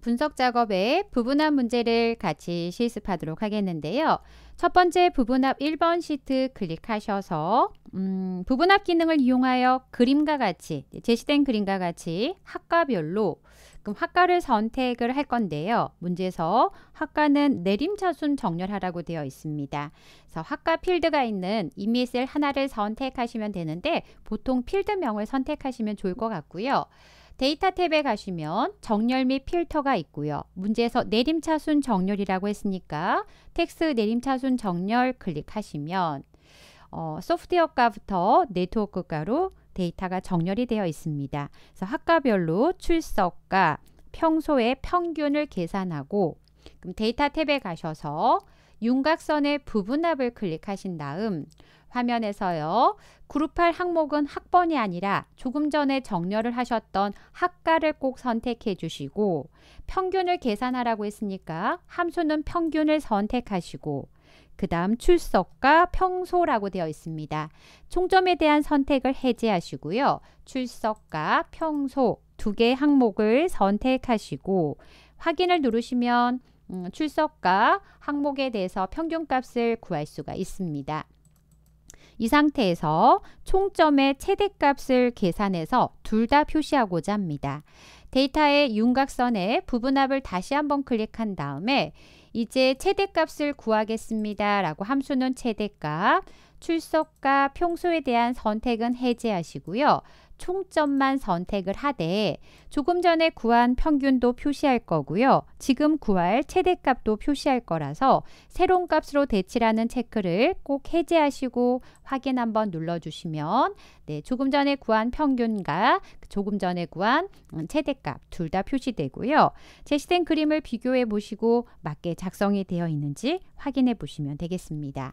분석 작업에 부분합 문제를 같이 실습하도록 하겠는데요. 첫 번째 부분합 1번 시트 클릭하셔서 음, 부분합 기능을 이용하여 그림과 같이 제시된 그림과 같이 학과별로 그럼 학과를 선택을 할 건데요. 문제에서 학과는 내림차순 정렬하라고 되어 있습니다. 그래서 학과 필드가 있는 이미 셀 하나를 선택하시면 되는데 보통 필드명을 선택하시면 좋을 것 같고요. 데이터 탭에 가시면 정렬 및 필터가 있고요. 문제에서 내림차순 정렬이라고 했으니까 텍스 내림차순 정렬 클릭하시면 어, 소프트웨어가부터 네트워크가로 데이터가 정렬이 되어 있습니다. 그래서 학과별로 출석과 평소의 평균을 계산하고 그럼 데이터 탭에 가셔서 윤곽선의 부분합을 클릭하신 다음 화면에서요. 그룹 할 항목은 학번이 아니라 조금 전에 정렬을 하셨던 학과를 꼭 선택해 주시고 평균을 계산하라고 했으니까 함수는 평균을 선택하시고 그 다음 출석과 평소라고 되어 있습니다. 총점에 대한 선택을 해제하시고요. 출석과 평소 두 개의 항목을 선택하시고 확인을 누르시면 음, 출석과 항목에 대해서 평균값을 구할 수가 있습니다. 이 상태에서 총점의 최대값을 계산해서 둘 다 표시하고자 합니다. 데이터의 윤곽선에 부분합을 다시 한번 클릭한 다음에 이제 최대값을 구하겠습니다. 라고 함수는 최대값, 출석과 평소에 대한 선택은 해제하시고요. 총점만 선택을 하되 조금 전에 구한 평균도 표시할 거고요. 지금 구할 최대값도 표시할 거라서 새로운 값으로 대치라는 체크를 꼭 해제하시고 확인 한번 눌러주시면 네, 조금 전에 구한 평균과 조금 전에 구한 음, 최대값 둘 다 표시되고요. 제시된 그림을 비교해 보시고 맞게 작성이 되어 있는지 확인해 보시면 되겠습니다.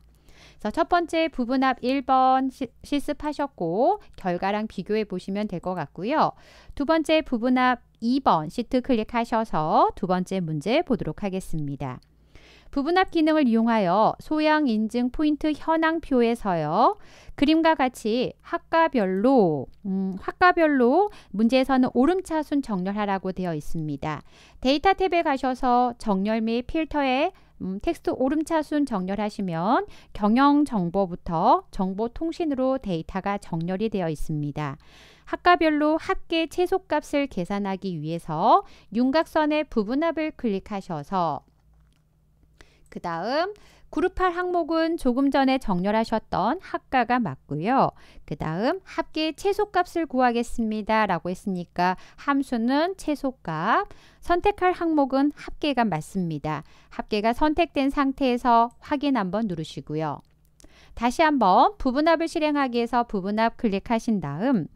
그래서 첫 번째 부분 합 1번 시, 실습하셨고 결과랑 비교해 보시면 될 것 같고요. 두 번째 부분 합 2번 시트 클릭하셔서 두 번째 문제 보도록 하겠습니다. 부분합 기능을 이용하여 소양 인증 포인트 현황표에서요. 그림과 같이 학과별로 음, 학과별로 문제에서는 오름차순 정렬하라고 되어 있습니다. 데이터 탭에 가셔서 정렬 및 필터에 음, 텍스트 오름차순 정렬하시면 경영 정보부터 정보 통신으로 데이터가 정렬이 되어 있습니다. 학과별로 합계 최소값을 계산하기 위해서 윤곽선의 부분합을 클릭하셔서 그 다음 그룹 8 항목은 조금 전에 정렬하셨던 학과가 맞고요. 그 다음 합계 최소값을 구하겠습니다. 라고 했으니까 함수는 최소값, 선택할 항목은 합계가 맞습니다. 합계가 선택된 상태에서 확인 한번 누르시고요. 다시 한번 부분합을 실행하기 위해서 부분합 클릭하신 다음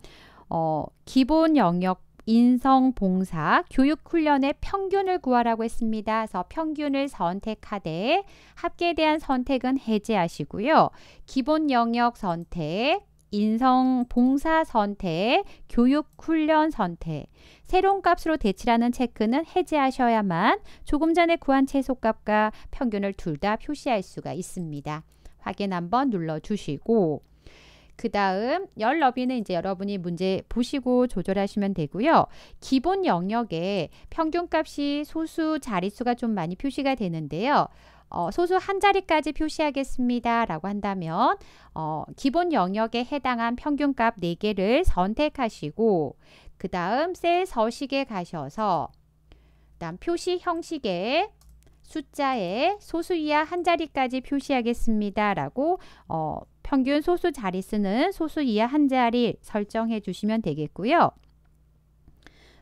어, 기본 영역 인성 봉사 교육 훈련의 평균을 구하라고 했습니다. 그래서 평균을 선택하되 합계에 대한 선택은 해제하시고요. 기본 영역 선택 인성 봉사 선택, 교육 훈련 선택, 새로운 값으로 대치라는 체크는 해제하셔야만 조금 전에 구한 최소값과 평균을 둘 다 표시할 수가 있습니다. 확인 한번 눌러주시고 그 다음 열 너비는 이제 여러분이 문제 보시고 조절하시면 되고요. 기본 영역에 평균값이 소수 자릿수가 좀 많이 표시가 되는데요. 어, 소수 한 자리까지 표시하겠습니다. 라고 한다면 어, 기본 영역에 해당한 평균값 4개를 선택하시고 그 다음 셀 서식에 가셔서 다음 표시 형식에 숫자에 소수 이하 한 자리까지 표시하겠습니다. 라고 어, 평균 소수 자릿수는 소수 이하 한 자리 설정해 주시면 되겠고요.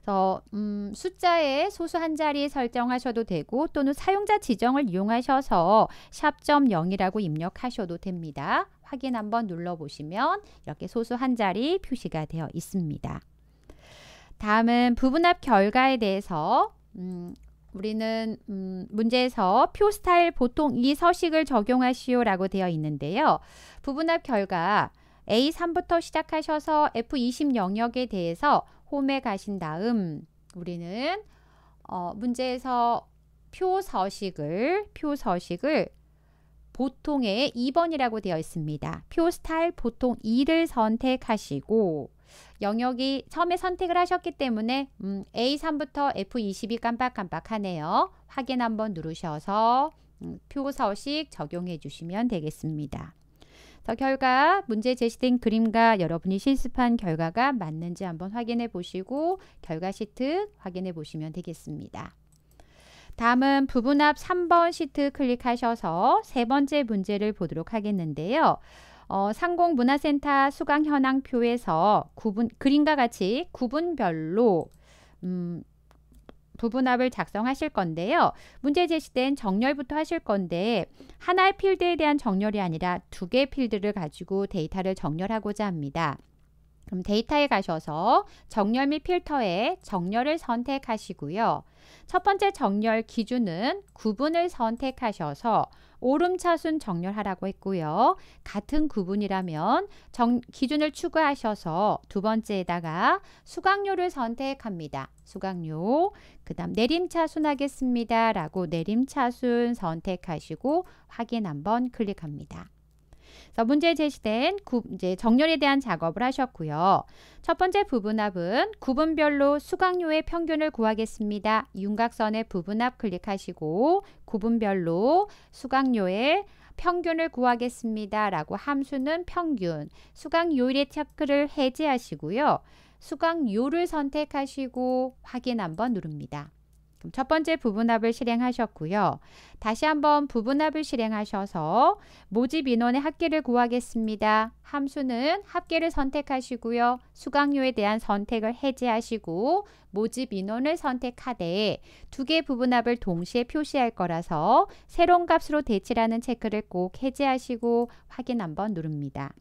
그래서 음, 숫자에 소수 한 자리 설정하셔도 되고 또는 사용자 지정을 이용하셔서 샵.0이라고 입력하셔도 됩니다. 확인 한번 눌러보시면 이렇게 소수 한 자리 표시가 되어 있습니다. 다음은 부분 합 결과에 대해서 음, 우리는 음, 문제에서 표 스타일 보통 이 서식을 적용하시오 라고 되어 있는데요. 부분합 결과 A3부터 시작하셔서 F20 영역에 대해서 홈에 가신 다음 우리는 어, 문제에서 표 서식을 표 서식을 보통의 2번이라고 되어 있습니다. 표 스타일 보통 2를 선택하시고 영역이 처음에 선택을 하셨기 때문에 음, A3부터 F22 깜빡깜빡하네요. 확인 한번 누르셔서 음, 표서식 적용해 주시면 되겠습니다. 그 결과 문제 제시된 그림과 여러분이 실습한 결과가 맞는지 한번 확인해 보시고 결과 시트 확인해 보시면 되겠습니다. 다음은 부분 앞 3번 시트 클릭하셔서 세 번째 문제를 보도록 하겠는데요. 어, 상공문화센터 수강 현황표에서 구분, 그림과 같이 구분별로 음, 부분합을 작성하실 건데요. 문제 제시된 정렬부터 하실 건데 하나의 필드에 대한 정렬이 아니라 두 개의 필드를 가지고 데이터를 정렬하고자 합니다. 그럼 데이터에 가셔서 정렬 및 필터에 정렬을 선택하시고요. 첫 번째 정렬 기준은 구분을 선택하셔서 오름차순 정렬하라고 했고요. 같은 구분이라면 정, 기준을 추가하셔서 두 번째에다가 수강료를 선택합니다. 수강료, 그 다음 내림차순 하겠습니다. 라고 내림차순 선택하시고 확인 한번 클릭합니다. 그래서 문제에 제시된 구, 이제 정렬에 대한 작업을 하셨고요. 첫 번째 부분합은 구분별로 수강료의 평균을 구하겠습니다. 윤곽선의 부분합 클릭하시고 구분별로 수강료의 평균을 구하겠습니다. 라고 함수는 평균, 수강 요일의 체크를 해제하시고요. 수강료를 선택하시고 확인 한번 누릅니다. 그럼 첫 번째 부분합을 실행하셨고요. 다시 한번 부분합을 실행하셔서 모집 인원의 합계를 구하겠습니다. 함수는 합계를 선택하시고요. 수강료에 대한 선택을 해제하시고 모집 인원을 선택하되 두 개 부분합을 동시에 표시할 거라서 새로운 값으로 대치라는 체크를 꼭 해제하시고 확인 한번 누릅니다.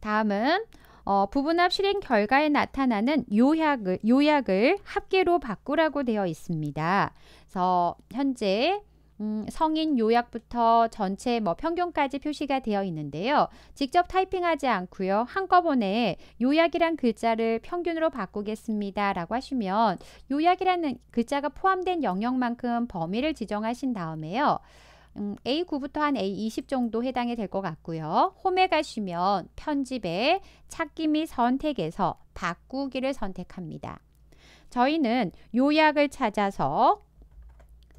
다음은 어, 부분합 실행 결과에 나타나는 요약을, 요약을 합계로 바꾸라고 되어 있습니다. 그래서 현재 음, 성인 요약부터 전체 뭐 평균까지 표시가 되어 있는데요. 직접 타이핑하지 않고요. 한꺼번에 요약이란 글자를 평균으로 바꾸겠습니다. 라고 하시면 요약이라는 글자가 포함된 영역만큼 범위를 지정하신 다음에요. 음, A9부터 한 A20 정도 해당이 될 것 같고요. 홈에 가시면 편집에 찾기 및 선택에서 바꾸기를 선택합니다. 저희는 요약을 찾아서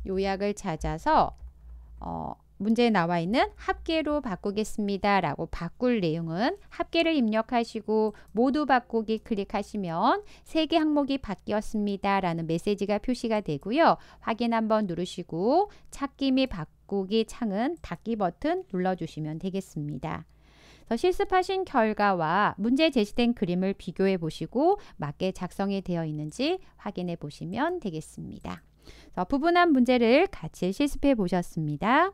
요약을 찾아서 어, 문제에 나와 있는 합계로 바꾸겠습니다. 라고 바꿀 내용은 합계를 입력하시고 모두 바꾸기 클릭하시면 세 개 항목이 바뀌었습니다. 라는 메시지가 표시가 되고요. 확인 한번 누르시고 찾기 및 바꾸기 창은 닫기 버튼 눌러주시면 되겠습니다. 실습하신 결과와 문제 제시된 그림을 비교해 보시고 맞게 작성이 되어 있는지 확인해 보시면 되겠습니다. 부분한 문제를 같이 실습해 보셨습니다.